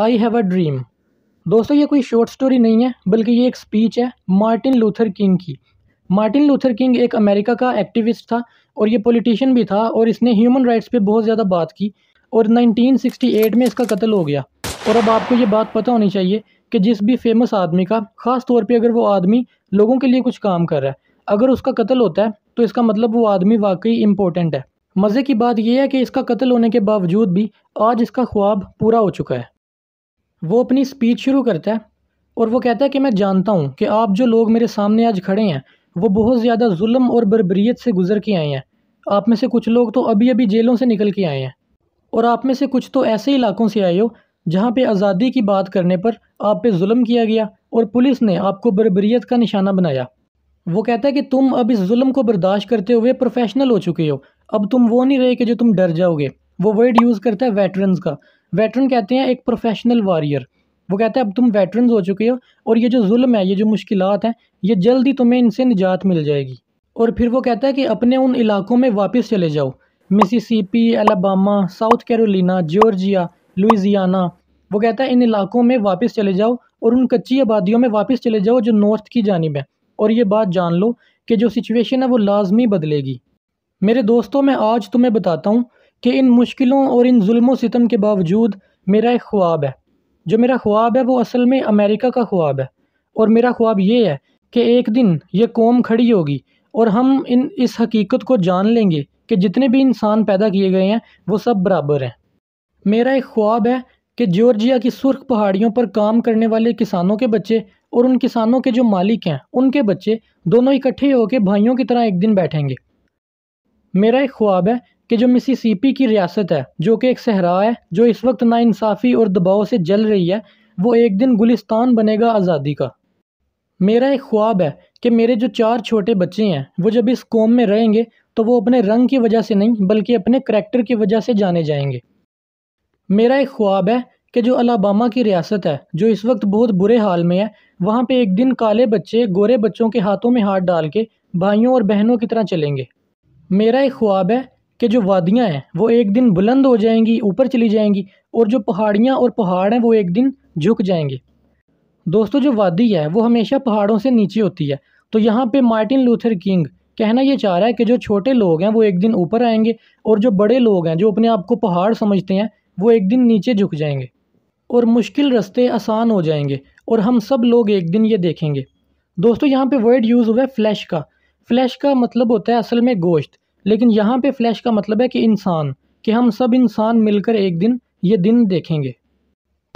I have a dream दोस्तों ये कोई शॉर्ट स्टोरी नहीं है बल्कि ये एक स्पीच है मार्टिन लूथर किंग की मार्टिन लूथर किंग एक अमेरिका का एक्टिविस्ट था और ये पॉलिटिशियन भी था और इसने ह्यूमन राइट्स पे बहुत ज़्यादा बात की और 1968 में इसका कत्ल हो गया और अब आपको ये बात पता होनी चाहिए कि जिस भी फेमस आदमी का ख़ास तौर पर अगर वो आदमी लोगों के लिए कुछ काम कर रहा है अगर उसका कत्ल होता है तो इसका मतलब वो आदमी वाकई इम्पोर्टेंट है मज़े की बात यह है कि इसका कत्ल होने के बावजूद भी आज इसका ख्वाब पूरा हो चुका है वो अपनी स्पीच शुरू करता है और वो कहता है कि मैं जानता हूँ कि आप जो लोग मेरे सामने आज खड़े हैं वो बहुत ज़्यादा जुल्म और बरबरीत से गुज़र के आए हैं आप में से कुछ लोग तो अभी अभी जेलों से निकल के आए हैं और आप में से कुछ तो ऐसे इलाकों से आए हो जहाँ पे आज़ादी की बात करने पर आप पे जुल्म किया गया और पुलिस ने आपको बरबरीत का निशाना बनाया वो कहता है कि तुम अब इस जुल्म को बर्दाश्त करते हुए प्रोफेशनल हो चुके हो अब तुम वो नहीं रहे कि जो तुम डर जाओगे वो वर्ड यूज़ करता है वेटरन्स का वेटरन कहते हैं एक प्रोफेशनल वारियर वो कहते हैं अब तुम वेटरन हो चुके हो और ये जो जुल्म है ये जो मुश्किल हैं ये जल्द ही तुम्हें इनसे निजात मिल जाएगी और फिर वो कहता है कि अपने उन इलाकों में वापस चले जाओ Mississippi Alabama South Carolina Georgia Louisiana वो कहता है इन इलाकों में वापस चले जाओ और उन कच्ची आबादियों में वापस चले जाओ जो नॉर्थ की जानब है और ये बात जान लो कि जो सिचुएशन है वो लाजमी बदलेगी मेरे दोस्तों मैं आज तुम्हें बताता हूँ कि इन मुश्किलों और इन जुल्म सितम के बावजूद मेरा एक ख्वाब है जो मेरा ख्वाब है वो असल में अमेरिका का ख्वाब है और मेरा ख्वाब ये है कि एक दिन ये कौम खड़ी होगी और हम इन इस हकीकत को जान लेंगे कि जितने भी इंसान पैदा किए गए हैं वो सब बराबर हैं मेरा एक ख्वाब है कि जॉर्जिया की सुर्ख पहाड़ियों पर काम करने वाले किसानों के बच्चे और उन किसानों के जो मालिक हैं उनके बच्चे दोनों इकट्ठे होकर भाइयों की तरह एक दिन बैठेंगे मेरा एक ख्वाब है कि जो मिसिसिपी की रियासत है जो कि एक सहरा है जो इस वक्त नाानसाफ़ी और दबाव से जल रही है वो एक दिन गुलिस्तान बनेगा आज़ादी का मेरा एक ख्वाब है कि मेरे जो चार छोटे बच्चे हैं वो जब इस कौम में रहेंगे तो वो अपने रंग की वजह से नहीं बल्कि अपने करैक्टर की वजह से जाने जाएंगे मेरा एक ख्वाब है कि जो अलाबामा की रियासत है जो इस वक्त बहुत बुरे हाल में है वहाँ पे एक दिन काले बच्चे गोरे बच्चों के हाथों में हाथ डाल के भाइयों और बहनों की तरह चलेंगे मेरा एक ख्वाब है कि जो वादियाँ हैं वो एक दिन बुलंद हो जाएंगी ऊपर चली जाएंगी और जो पहाड़ियाँ और पहाड़ हैं वो एक दिन झुक जाएंगे दोस्तों जो वादी है वो हमेशा पहाड़ों से नीचे होती है तो यहाँ पे मार्टिन लूथर किंग कहना ये चाह रहा है कि जो छोटे लोग हैं वो एक दिन ऊपर आएंगे और जो बड़े लोग हैं जो अपने आप को पहाड़ समझते हैं वो एक दिन नीचे झुक जाएंगे और मुश्किल रस्ते आसान हो जाएंगे और हम सब लोग एक दिन ये देखेंगे दोस्तों यहाँ पे वर्ड यूज़ हुआ है फ्लैश का फ्लैश का मतलब होता है असल में गोश्त लेकिन यहाँ पे फ्लैश का मतलब है कि इंसान कि हम सब इंसान मिलकर एक दिन ये दिन देखेंगे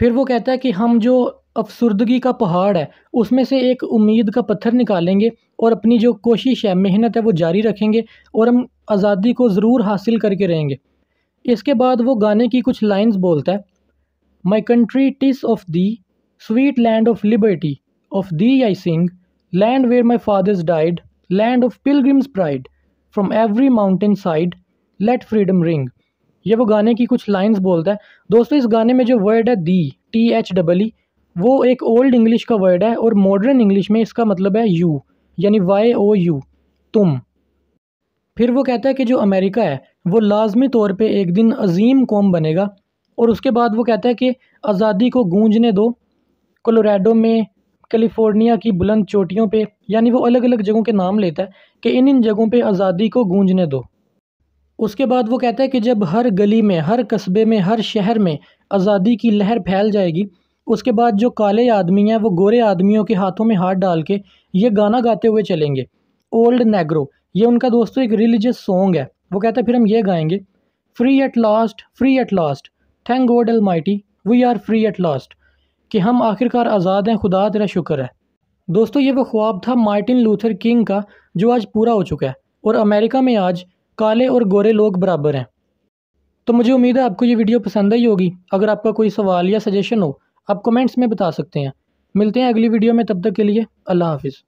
फिर वो कहता है कि हम जो अफसरदगी का पहाड़ है उसमें से एक उम्मीद का पत्थर निकालेंगे और अपनी जो कोशिश है मेहनत है वो जारी रखेंगे और हम आज़ादी को ज़रूर हासिल करके रहेंगे इसके बाद वो गाने की कुछ लाइंस बोलता है my country TISS of the sweet land of liberty of the I Singh land where my father's died land of pilgrims pride from every mountain side late freedom ring ये वो गाने की कुछ लाइंस बोलता है दोस्तों इस गाने में जो वर्ड है thee T H double E वो एक ओल्ड इंग्लिश का वर्ड है और मॉडर्न इंग्लिश में इसका मतलब है यू यानी वाई ओ यू तुम फिर वो कहता है कि जो अमेरिका है वो लाजमी तौर पे एक दिन अजीम कौम बनेगा और उसके बाद वो कहता है कि आज़ादी को गूंजने दो कोलोराडो में कैलिफोर्निया की बुलंद चोटियों पे यानी वो अलग अलग जगहों के नाम लेता है कि इन इन जगहों पे आज़ादी को गूंजने दो उसके बाद वो कहता है कि जब हर गली में हर कस्बे में हर शहर में आज़ादी की लहर फैल जाएगी उसके बाद जो काले आदमी हैं वो गोरे आदमियों के हाथों में हाथ डाल के ये गाना गाते हुए चलेंगे ओल्ड नेग्रो ये उनका दोस्तों एक रिलीजियस सॉन्ग है वो कहता है फिर हम ये गाएंगे free at last free at last thank God almighty we are free at last कि हम आखिरकार आज़ाद हैं खुदा तेरा शुक्र है दोस्तों ये वो ख्वाब था मार्टिन लूथर किंग का जो आज पूरा हो चुका है और अमेरिका में आज काले और गोरे लोग बराबर हैं तो मुझे उम्मीद है आपको ये वीडियो पसंद आई होगी अगर आपका कोई सवाल या सजेशन हो आप कमेंट्स में बता सकते हैं मिलते हैं अगली वीडियो में तब तक के लिए अल्लाह हाफिज़